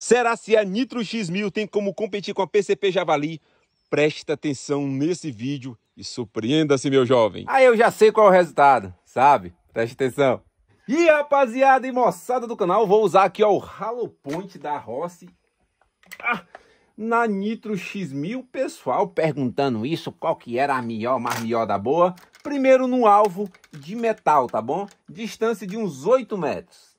Será se a Nitro X1000 tem como competir com a PCP Javali? Preste atenção nesse vídeo e surpreenda-se, meu jovem. Ah, eu já sei qual é o resultado, sabe? Preste atenção. E rapaziada e moçada do canal, vou usar aqui ó, o Halo Point da Rossi ah, na Nitro X1000. Pessoal perguntando isso, qual que era a melhor, mais melhor da boa. Primeiro no alvo de metal, tá bom? Distância de uns 8 metros.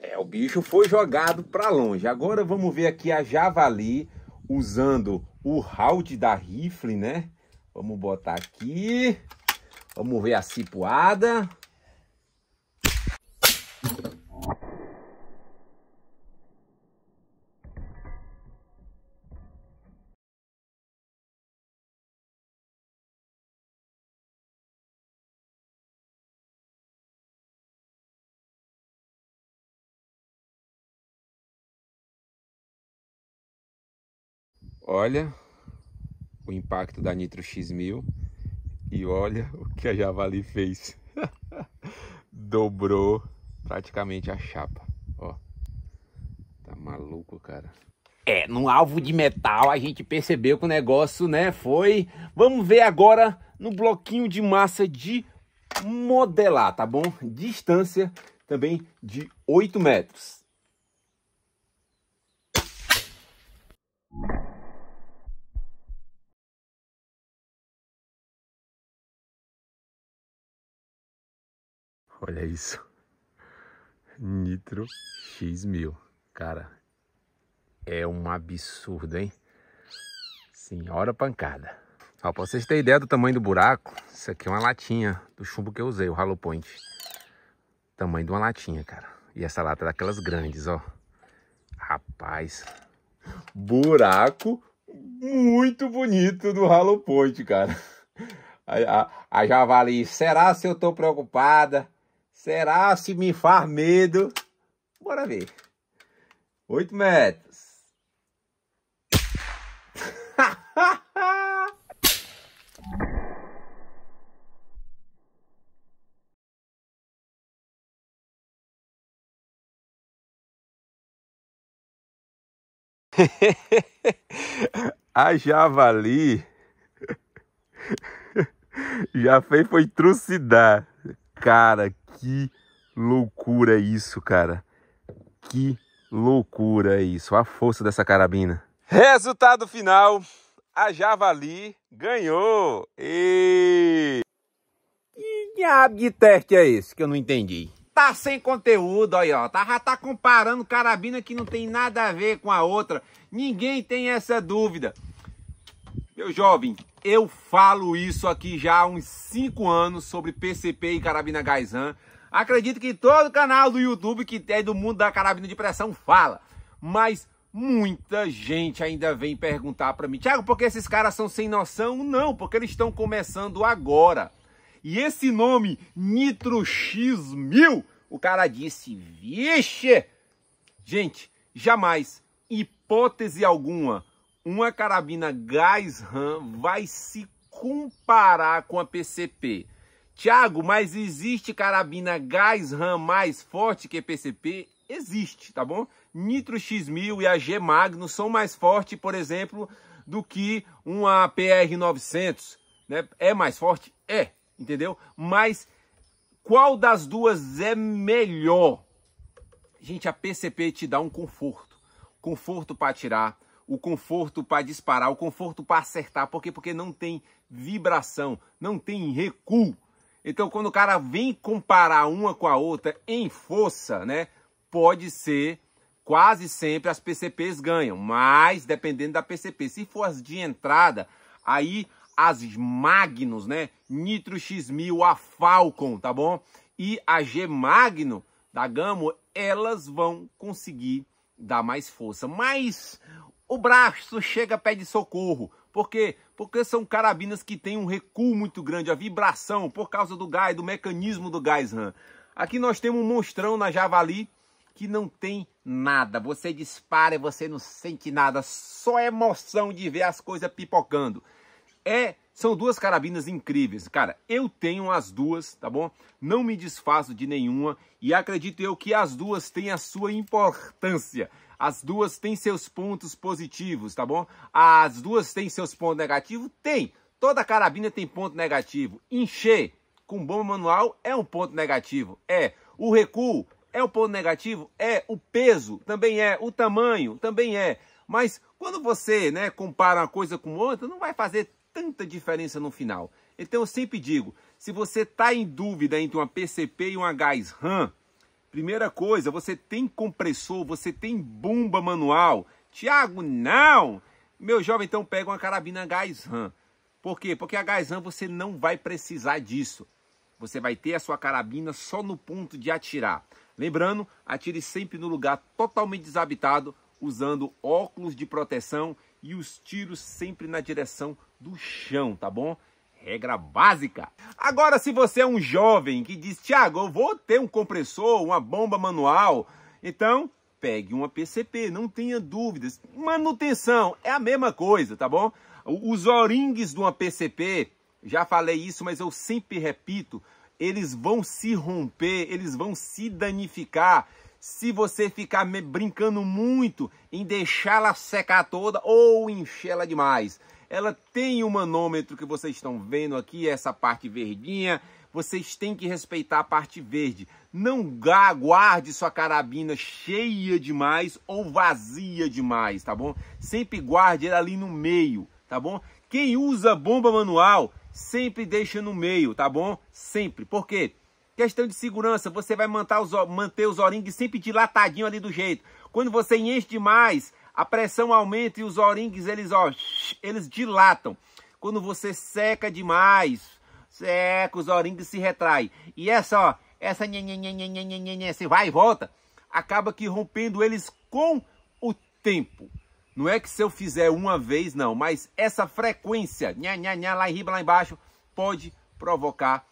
É, o bicho foi jogado para longe. Agora vamos ver aqui a Javali usando o round da rifle, né? Vamos botar aqui. Vamos ver a cipuada. olha o impacto da Nitro X1000 e olha o que a Javali fez. Dobrou praticamente a chapa, ó. Tá maluco, cara. É, num alvo de metal a gente percebeu que o negócio, né, foi... Vamos ver agora no bloquinho de massa de modelar, tá bom? Distância também de 8 metros. Olha isso. Nitro X1000. Cara, é um absurdo, hein? Senhora pancada. Ó, pra vocês terem ideia do tamanho do buraco, isso aqui é uma latinha do chumbo que eu usei, o Hollow Point. Tamanho de uma latinha, cara. E essa lata é daquelas grandes, ó. Rapaz. Buraco muito bonito do Hollow Point, cara. A, a, a Javali, será se eu tô preocupada? Será se me faz medo? Bora ver. 8 metros. A javali já fez foi trucidar. Cara, que loucura isso, cara. Que loucura isso. A força dessa carabina. Resultado final. A Javali ganhou. E... Que diabo de teste é esse que eu não entendi? Tá sem conteúdo, aí ó. Tá, já tá comparando carabina que não tem nada a ver com a outra. Ninguém tem essa dúvida. Meu jovem, eu falo isso aqui já há uns 5 anos sobre PCP e carabina Gaisan. Acredito que todo canal do YouTube que tem é do mundo da carabina de pressão fala. Mas muita gente ainda vem perguntar para mim, Tiago, por que esses caras são sem noção? Não, porque eles estão começando agora. E esse nome, Nitro X1000, o cara disse, vixe! Gente, jamais, hipótese alguma, uma carabina gás RAM vai se comparar com a PCP. Tiago, mas existe carabina gás RAM mais forte que PCP? Existe, tá bom? Nitro X1000 e a G Magno são mais fortes, por exemplo, do que uma PR900. Né? É mais forte? É, entendeu? Mas qual das duas é melhor? Gente, a PCP te dá um conforto. Conforto para tirar o conforto para disparar, o conforto para acertar. Por quê? Porque não tem vibração, não tem recuo. Então, quando o cara vem comparar uma com a outra em força, né? Pode ser quase sempre as PCPs ganham, mas dependendo da PCP. Se for as de entrada, aí as Magnus, né? Nitro X1000, a Falcon, tá bom? E a G Magno da Gamo, elas vão conseguir dar mais força. Mas o braço chega, pé de socorro. Por quê? Porque são carabinas que têm um recuo muito grande, a vibração, por causa do gás, do mecanismo do gás RAM. Aqui nós temos um monstrão na Javali que não tem nada. Você dispara e você não sente nada. Só emoção de ver as coisas pipocando. É são duas carabinas incríveis. Cara, eu tenho as duas, tá bom? Não me desfaço de nenhuma e acredito eu que as duas têm a sua importância. As duas têm seus pontos positivos, tá bom? As duas têm seus pontos negativos? Tem! Toda carabina tem ponto negativo. Encher com bomba manual é um ponto negativo. É. O recuo é um ponto negativo? É. O peso também é. O tamanho também é. Mas quando você né, compara uma coisa com outra, não vai fazer tanta diferença no final. Então eu sempre digo, se você está em dúvida entre uma PCP e uma gás RAM, primeira coisa, você tem compressor, você tem bomba manual. Tiago, não! Meu jovem, então pega uma carabina gás RAM. Por quê? Porque a gás RAM você não vai precisar disso. Você vai ter a sua carabina só no ponto de atirar. Lembrando, atire sempre no lugar totalmente desabitado, usando óculos de proteção e os tiros sempre na direção do chão, tá bom? Regra básica. Agora, se você é um jovem que diz, Tiago, eu vou ter um compressor, uma bomba manual, então pegue uma PCP, não tenha dúvidas. Manutenção é a mesma coisa, tá bom? Os oringues de uma PCP, já falei isso, mas eu sempre repito, eles vão se romper, eles vão se danificar. Se você ficar brincando muito em deixá-la secar toda ou encher ela demais ela tem um manômetro que vocês estão vendo aqui, essa parte verdinha. Vocês têm que respeitar a parte verde. Não guarde sua carabina cheia demais ou vazia demais, tá bom? Sempre guarde ela ali no meio, tá bom? Quem usa bomba manual, sempre deixa no meio, tá bom? Sempre. Por quê? Questão de segurança, você vai manter os, manter os oringues sempre dilatadinho ali do jeito. Quando você enche demais, a pressão aumenta e os oringues eles, ó, eles dilatam. Quando você seca demais, seca, os oringues se retrai. E essa, ó, essa se vai e volta, acaba que rompendo eles com o tempo. Não é que se eu fizer uma vez, não, mas essa frequência, nha, nha, nha, lá em riba, lá embaixo, pode provocar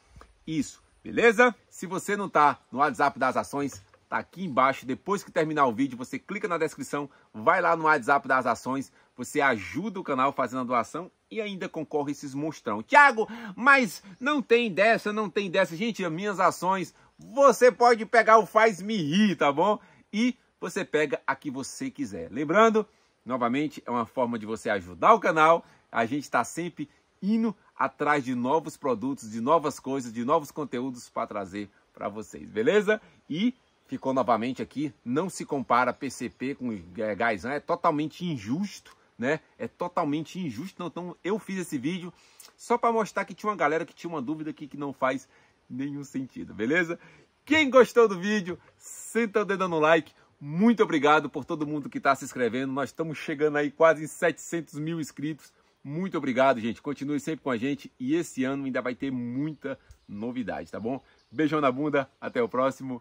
isso, beleza? Se você não está no WhatsApp das ações, tá aqui embaixo. Depois que terminar o vídeo, você clica na descrição, vai lá no WhatsApp das ações, você ajuda o canal fazendo a doação e ainda concorre esses monstrão. Tiago, mas não tem dessa, não tem dessa. Gente, as minhas ações, você pode pegar o Faz Me Rir, tá bom? E você pega a que você quiser. Lembrando, novamente, é uma forma de você ajudar o canal. A gente está sempre indo atrás de novos produtos, de novas coisas, de novos conteúdos para trazer para vocês, beleza? E ficou novamente aqui. Não se compara PCP com é, Gaisan, é totalmente injusto, né? É totalmente injusto. Então, então eu fiz esse vídeo só para mostrar que tinha uma galera que tinha uma dúvida aqui que não faz nenhum sentido, beleza? Quem gostou do vídeo, senta o dedo no like. Muito obrigado por todo mundo que está se inscrevendo. Nós estamos chegando aí quase em 700 mil inscritos. Muito obrigado, gente. Continue sempre com a gente. E esse ano ainda vai ter muita novidade, tá bom? Beijão na bunda. Até o próximo.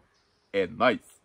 and nice.